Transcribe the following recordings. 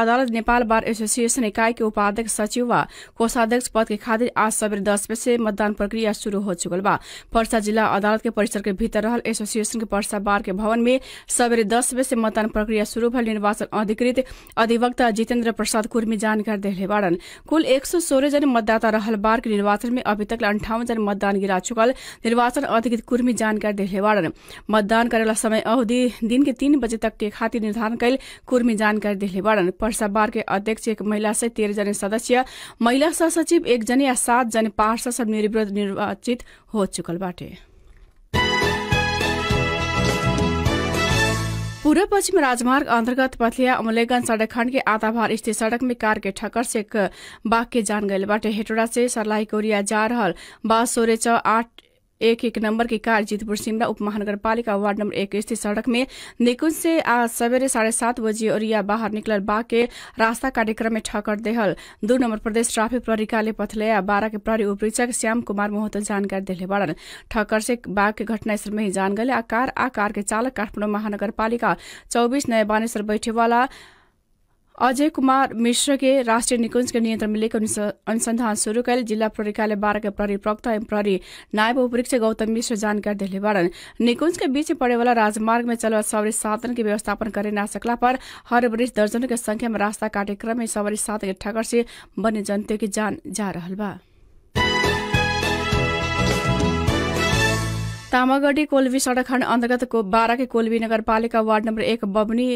अदालत Nepal bar association इकाई के उपाध्यक्ष सचिव व कोषाध्यक्ष पद के खातिर आज सवेरे दस बजे से मतदान प्रक्रिया शुरू हो चुकल बा पर्सा जिला अदालत के परिसर के भीतर रहल एसोसिएशन के पर्सा बार के भवन में सवेरे दस बजे से मतदान प्रक्रिया शुरू भल निर्वाचन अधिकृत अधिवक्ता जितेन्द्र प्रसाद कुर्मी जानकारी दिले बारन कुल एक सौ सोलह जन मतदाता रहल बार के निर्वाचन में अभी तक अंठावन जन मतदान गिरा चुकल निर्वाचन अधिकृत कुर्मी जानकारी दिले बारन मतदान करेला समय अवधि दिन के तीन बजे तक के खातिर निर्धारण कैल कुर्मी जानकारी दिले बारन पर्सा बारकै अध्यक्ष एक महिला सहित तेह्रजना सदस्य महिला सहसचिव एकजना या सातजना पार्षद सब निर्विरोध निर्वाचित हो चुकल बाटे पूर्व पश्चिम राजमार्ग अन्तर्गत पथलिया अमलेगंज सड़क खंड के स्थित सड़क में कार के ठक्कर से एक बाघ जान गए बाटे हेटोरा से सरलाई कोरिया जा रहल बास सोरे आठ एक एक नंबर की कार जीतपुर सिमला उप महानगर पालिका वार्ड नंबर एक स्थित सड़क में निकुंज से आज सवेरे साढ़े सात बजे ओरिया बाहर निकल बा के रास्ता कार्यक्रम में ठकर देहल दू नंबर प्रदेश ट्राफिक प्रहरी काले पथलया बारह के प्रहरी उपरीक्षक श्याम कुमार मोहतो जानकारी दिले बड़न ठकर से बाघ के घटनास्थल में ही जान गले आ कार आ कार के चालक काठमांडू महानगर पालिका चौबीस नए बानेश्वर बैठे वाला अजय कुमार मिश्र के राष्ट्रीय निकुंज के नियंत्रण में लेकर अनुसंधान शुरू कयल जिला प्रहरी कार्यालय बारह के प्रहरी प्रवक्ता एवं प्रहरी नायब उपरीक्ष गौतम मिश्र जानकारी दिल्ली बारन निकुंज के बीच पड़े वाला राजमार्ग में चलवा सवारी साधन के व्यवस्थापन करे ना सकला पर हर बरिश दर्जनों के संख्या में रास्ता काटे क्रम में सवारी साधन के ठगर से बने जनता की जान जा रहा बा तामागढ़ी कोलवी सड़क खंड अंतर्गत बारह बारा के कोलवी नगरपालिका वार्ड नंबर एक बबनी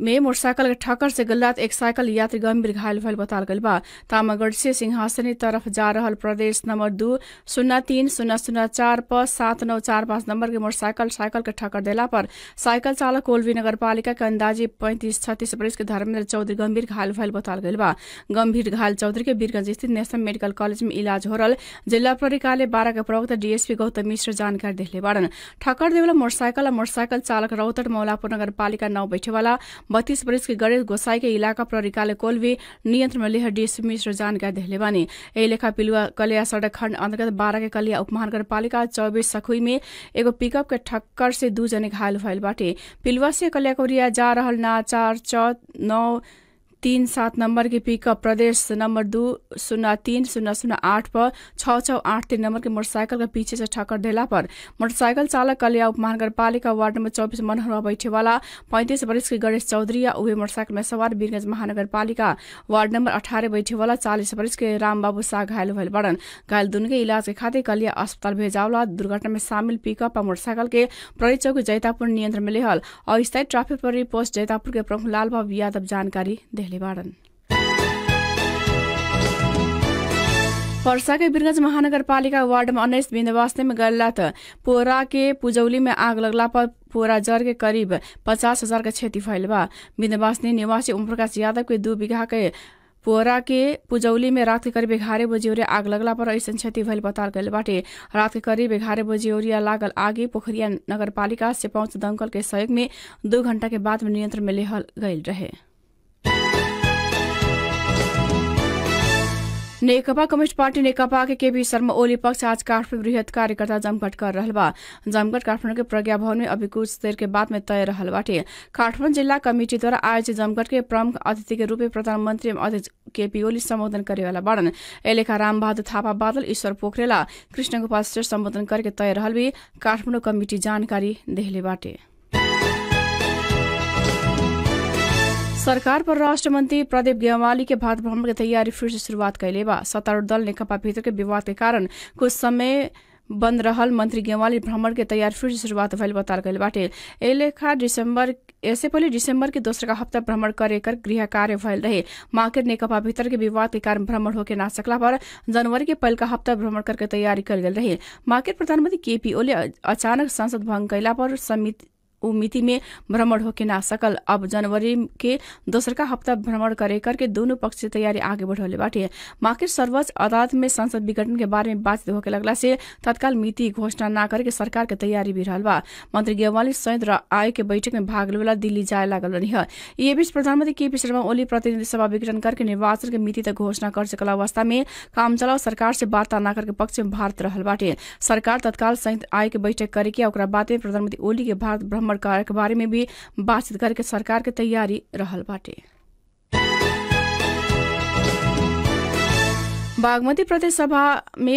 में मोटरसाइकिल के ठक्कर से गल एक साइकिल यात्री गंभीर घायल भल बताल गल बा तामागढ़ से सिंहासनी तरफ जा रहा प्रदेश नंबर दू शून्य तीन शून्य शून्य चार पर सात नौ चार पाँच नंबर के मोटरसाइकिल साइकिल के ठक्कर दिला पर साइकिल चालक कोलवी नगर पालिका के अंदाजी पैंतीस छत्तीस वर्ष के धर्मेंद्र चौधरी गंभीर घायल भल बताल गल बा गंभीर घायल चौधरी के बीरगंज स्थित नेशनल मेडिकल कॉलेज में इलाज हो रहा जिला प्रधिकारी बारह के प्रवक्ता डीएसपी गौतम मिश्र जानकारी दिले बारन ठक्कर देवला मोटरसाइकिल और मोटरसाइकिल चालक रौतट मौलापुर नगर पालिका नौ बैठे वाला बत्तीस वर्ष के गणेश गोसाई के इलाका प्रहरीकाले कोल्वी नियन्त्रणमा लेह डीसी मिश्र जानकारी देहले भने यही लेखा पिलुआ कलिया सड़क खण्ड अन्तर्गत बाह्र के कलिया उपमहानगरपालिका चौबीस सखुई में एगो पिकअप के ठक्कर से दू जने घायल भइल बाटे पिलुआ से कलिया जा रहल ना चौ नौ तीन सात नंबर के पिकअप प्रदेश नंबर दू शून्य तीन शून्य शून्य आठ पर छः छः आठ तीन नंबर के मोटरसाइकिल के पीछे से ठक्कर देला पर मोटरसाइकिल चालक कलिया उप पालिका वार्ड नंबर चौबीस मनहरवा बैठे वाला पैंतीस वर्ष के गणेश चौधरी या उहे मोटरसाइकिल में सवार बीरगंज महानगरपालिका वार्ड नंबर अठारह बैठे वाला चालीस वर्ष के रामबाबू शाह घायल हुए बड़न घायल दुन के इलाज के खातिर कलिया अस्पताल भेजावला दुर्घटना में शामिल पिकअप और मोटरसाइकिल के प्ररी चौक जैतापुर नियंत्रण में लेहल और स्थायी ट्रैफिक पर पोस्ट जैतापुर के प्रमुख लाल बाबू यादव जानकारी दिले उनले बाँडन् पर्साकै बिरगंज महानगरपालिका वार्डमा उन्नाइस बिन्दवास्तेमा गल रात पोरा के पुजौली में आग लगला पर पोरा जर के करीब पचास हजार का क्षति फैल बा निवासी ओमप्रकाश यादव के दू बीघा के पोरा के पुजौली में रात के करीब ग्यारह बजे ओरी आग लगला पर ऐसा क्षति भइल बताल गइल बाटे रात के करीब ग्यारह बजे ओरिया लागल आगे पोखरिया नगरपालिका से पहुंच दमकल के सहयोग में दो घंटा के बाद में नियंत्रण में लेहल गए रहे Nekapa communist party Nekapa K P Sharma Oli पक्ष आज काठमाडौँ वृहत कार्यकर्ता जमघट कर रहल बा जमघट काठमाडौँकै प्रज्ञा भवन में कुछ देर के बाद तय रहल बाटे काठमाडौँ जिल्ला कमिटीद्वारा द्वारा आयोजित जमघट के प्रमुख अतिथि के रूप में अध्यक्ष केपी ओली सम्बोधन करे वाला बाड़न एलेखा रामबहादुर थापा बादल ईश्वर पोखरेला कृष्ण गोपाल श्रेष्ठ संबोधन करके तय रहल काठमाडौँ कमिटी जानकारी देहले बाटे सरकार पर राष्ट्र मंत्री प्रदीप गेवाली के भारत भ्रमण की तैयारी फिर से शुरुआत कैले बा सत्तारूढ़ दल नेकपा भीतर के विवाद के कारण कुछ समय बंद रहल मंत्री गेवाली भ्रमण के तैयारी फिर से शुरुआत भयल बताल गए बाटे ए लेखा दिसंबर ऐसे पहले दिसंबर के दूसरा का हफ्ता भ्रमण कर कर गृह कार्य भयल रहे मार्केट नेकपा भीतर के विवाद के कारण भ्रमण होके ना सकला पर जनवरी के पहल का हफ्ता भ्रमण करके तैयारी कल गए रहे मार्केट प्रधानमंत्री के पी ओली अचानक संसद भंग कैला पर समिति ऊ मिति में भ्रमण होके ना सकल अब जनवरी के दोसर का हफ्ता भ्रमण करे करके दोनों पक्ष से तैयारी आगे बढ़ले बाटे माकिर सर्वोच्च अदालत में संसद विघटन के बारे में बातचीत होके लगला से तत्काल मिति घोषणा ना करके सरकार के तैयारी भी रहा बा मंत्री गेवाली संयुक्त आयोग के बैठक में भाग ले दिल्ली जाए लगल रही है ये बीच प्रधानमंत्री केपी शर्मा ओली प्रतिनिधि सभा विघटन करके निर्वाचन के मिति तक घोषणा कर सकल अवस्था में काम चलाओ सरकार से वार्ता ना करके पक्ष में भारत रहा बाटे सरकार तत्काल संयुक्त आयोग के बैठक करे के बाद में प्रधानमंत्री ओली के भारत भ्रमण और कार्य के बारे में भी बातचीत करके सरकार के तैयारी रहल बाटे बागमती प्रदेश सभा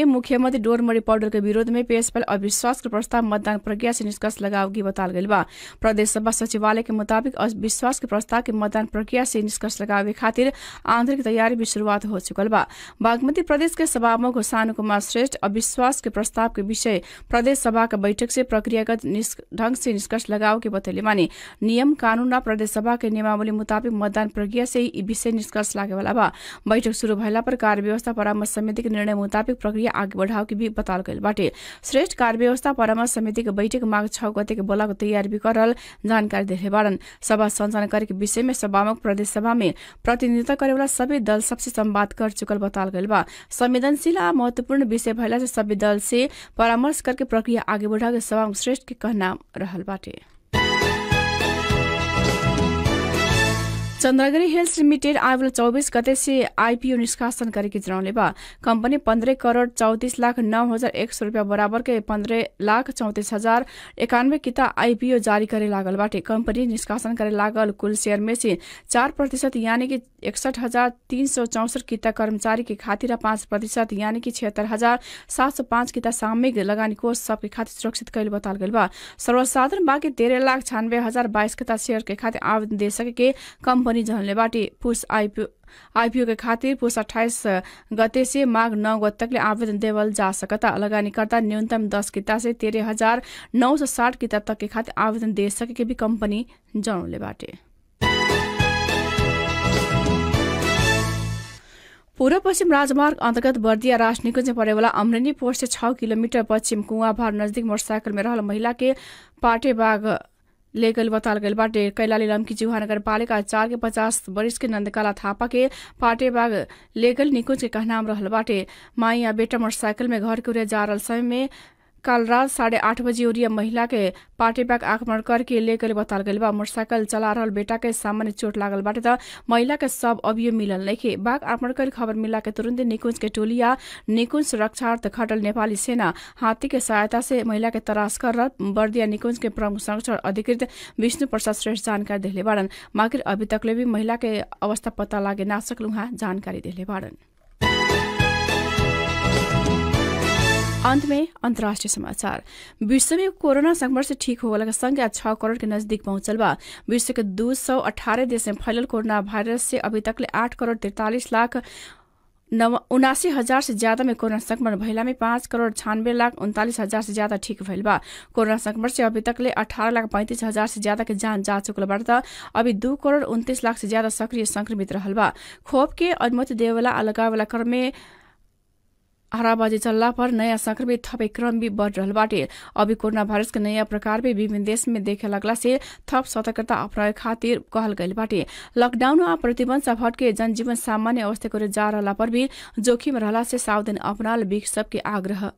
मुख्यमंत्री डोरमरी पाउडर के विरोध में अविश्वास के प्रस्ताव मतदान प्रक्रिया से निष्कर्ष लगाउगी बताल गई बा प्रदेश सभा सचिवालय के मुताबिक अविश्वास के प्रस्ताव के मतदान प्रक्रिया से निष्कर्ष लगावे खातिर आन्तरिक तयारी भी शुरुआत हो चुकल बा बागमती प्रदेश के सभामुख हुसानु कुमार श्रेष्ठ अविश्वास के प्रस्ताव के विषय प्रदेश सभा के बैठक से प्रक्रियागत ढंग से निष्कर्ष लगाओ के बतैले माने नियम कानून र प्रदेश सभा के नियमावली मुताबिक मतदान प्रक्रिया से ई विषय निष्कर्ष लागे वाला बा बैठक शुरू भैला पर कार्य व्यवस्था परामर्श समितिको निर्णय मुताबिक प्रक्रिया अघि बढाव कि बताल गइल बाटे श्रेष्ठ कार्य व्यवस्था परामर्श समितिको बैठक माघ छ गतेको बोलाको तयारी विकरल जानकारी देखे बारन सभा सञ्चालन गरेको विषयमा सभामुख प्रदेश सभा में प्रतिनिधित्व करेवाला सभी दल सबसे संवाद कर चुकल बताल गए बा संवेदनशील आ महत्वपूर्ण विषय भैला से सभी दल से परामर्श करके प्रक्रिया आगे बढ़ा के सभामुख श्रेष्ठ के कहना रहल बाटे चन्द्रगिरी हिल्स लिमिटेड आइवल चौबिस गते से आइपिओ निष्कासन गरेकी भयो कम्पनी पन्ध्र करोड चौतिस लाख नौ हजार एक सय रुपियाँ बराबरकै पन्ध्र लाख चौतिस हजार एकानब्बे किता आइपिओ जारी गरे बाटे कम्पनी निष्कासन गरे लागल कुल सेयर मेसी चार प्रतिशत यानि कि एकसठ हजार तिन सौ चौसठ किता कर्मचारीकी खाती र पाँच प्रतिशत यानि कि छिहत्तर हजार सात सौ पाँच किता लगानी कोष सबकी खाती सुरक्षित कहिले बताल गइल बा सर्वसाधारण बाँकी तेह्र लाख छानब्बे हजार बाइस किता सेयरकै खाती आवेदन दिइसकेकी कम्पनी कंपनी झलने बाटे पुस आईपीओ आईपीओ खातिर पुस अठाइस गते से माघ नौ गतकले आवेदन देवल जा सकता लगानीकर्ता न्यूनतम दस किता से तेह्र हजार नौ सय साठ किताब तक खातिर आवेदन दे सके के भी कम्पनी जनौले बाटे पूर्व पश्चिम राजमार्ग अन्तर्गत बर्दिया राष्ट्र निकुञ्ज परेवाला अमरेनी पोस्ट से छ किलोमिटर पश्चिम कुवाभार नजिक मोटरसाइकलमा रहल महिलाके पाटेबाग लेगल बतालगलबाट कैलाली लम्की जुहा नगरपालिका चार के पचास वरिष्ठ के नंदकाला थापा के पाटे पाटेबाग लेगल निकुंज के कहनाम रहल बाटे माई या बेटा साइकल में घर के जा रहल समय में काल रात साढ़े आठ बजे ओरिया महिला के पार्टी बैग आक्रमण करके ले गए बताल गई बा मोटरसाइकिल चला रहल बेटा के सामान्य चोट लागल बाटे त महिला के सब अभियो मिलल नइखे बाघ आक्रमण कर खबर मिला के तुरंत निकुंज के टोलिया निकुंज रक्षार्थ खटल नेपाली सेना हाथी के सहायता से महिला के तरास कर बर्दिया निकुंज के प्रमुख संरक्षण अधिकृत विष्णु प्रसाद श्रेष्ठ जानकारी दिले बाड़न माघिर अभी तकले भी महिला के अवस्था पता लागे ना सकलू जानकारी दिले बाड़न अंत में अंतर्राष्ट्रीय समाचार विश्व में कोरोना संक्रमण से ठीक होवे लगा संख्या छह करोड़ के नजदीक पहुंचल बा विश्व के दो सौ अठारह देश में फैलल कोरोना वायरस से अभी तक ले आठ करोड़ तिरतालीस लाख उनासी हजार से ज्यादा में कोरोना संक्रमण भैया में पांच करोड़ छानबे लाख उनतालीस हजार से ज्यादा ठीक भैल बा कोरोना संक्रमण से अभी तक ले अठारह लाख पैंतीस हजार से ज्यादा के जान जा चुकल बढ़त अभी दो करोड़ उनतीस लाख से ज्यादा सक्रिय संक्रमित रहल बा खोप के अनुमति देवेला आ लगावेला कर में आरा बजे चल्ला पर नयाँ संक्रमित थप क्रम भी बढ़ बाटे कोरोना भाइरसको नयाँ प्रकार भी विभिन्न देश देखे से थप सतर्कता अपनाए खातिर कहल गए बाटे लकडाउन आ प्रतिबन्ध से जनजीवन सामान्य अवस्थाको करे जा रहला पर भी जोखिम रहला से सावधानी अपनाल बीच सबके आग्रह